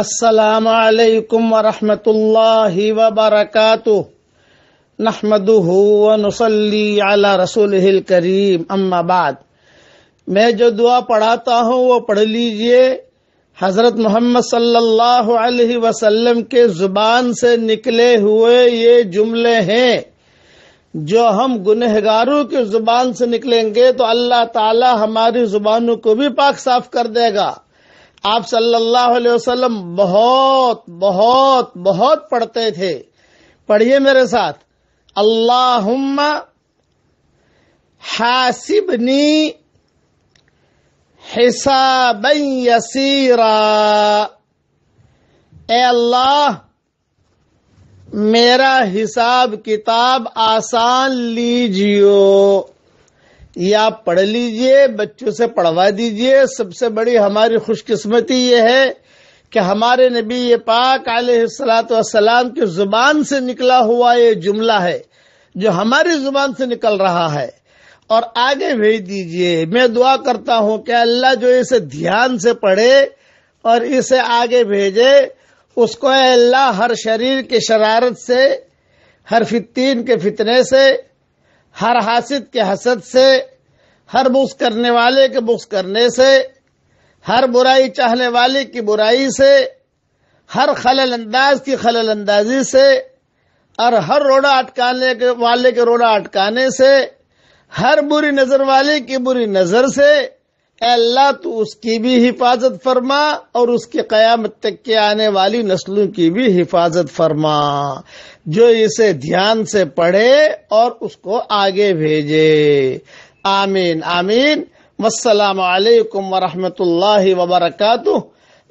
السلام علیکم ورحمۃ اللہ وبرکاتہ نحمد رسول کریم بعد میں جو دعا پڑھاتا ہوں وہ پڑھ لیجئے حضرت محمد صلی اللہ علیہ وسلم کے زبان سے نکلے ہوئے یہ جملے ہیں جو ہم گنہ گاروں کی زبان سے نکلیں گے تو اللہ تعالی ہماری زبانوں کو بھی پاک صاف کر دے گا آپ صلی اللہ علیہ وسلم بہت بہت بہت پڑھتے تھے پڑھیے میرے ساتھ اللہ حاسبنی حساب یسیرا اے اللہ میرا حساب کتاب آسان لیجیو یہ آپ پڑھ لیجئے بچوں سے پڑھوا دیجئے سب سے بڑی ہماری خوش قسمتی یہ ہے کہ ہمارے نبی یہ پاک علیہ السلاۃ والسلام کی زبان سے نکلا ہوا یہ جملہ ہے جو ہماری زبان سے نکل رہا ہے اور آگے بھیج دیجئے میں دعا کرتا ہوں کہ اللہ جو اسے دھیان سے پڑھے اور اسے آگے بھیجے اس کو اللہ ہر شریر کے شرارت سے ہر فتین کے فتنے سے ہر حاسد کے حسد سے ہر بخص کرنے والے کے بخص کرنے سے ہر برائی چاہنے والے کی برائی سے ہر خلل انداز کی خلل اندازی سے اور ہر روڑا اٹکانے والے کے روڑا اٹکانے سے ہر بری نظر والے کی بری نظر سے اے اللہ تو اس کی بھی حفاظت فرما اور اس کے قیامت تک کے آنے والی نسلوں کی بھی حفاظت فرما جو اسے دھیان سے پڑھے اور اس کو آگے بھیجے آمین آمین والسلام علیکم ورحمۃ اللہ وبرکاتہ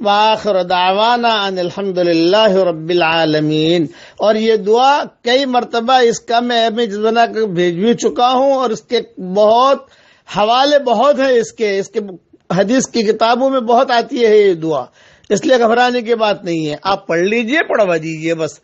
وآخر دعوانا الحمد الحمدللہ رب العالمین اور یہ دعا کئی مرتبہ اس کا میں بنا بھیج بھی چکا ہوں اور اس کے بہت حوالے بہت ہیں اس کے اس کے حدیث کی کتابوں میں بہت آتی ہے یہ دعا اس لیے گھبرانے کی بات نہیں ہے آپ پڑھ لیجئے پڑھوا دیجئے بس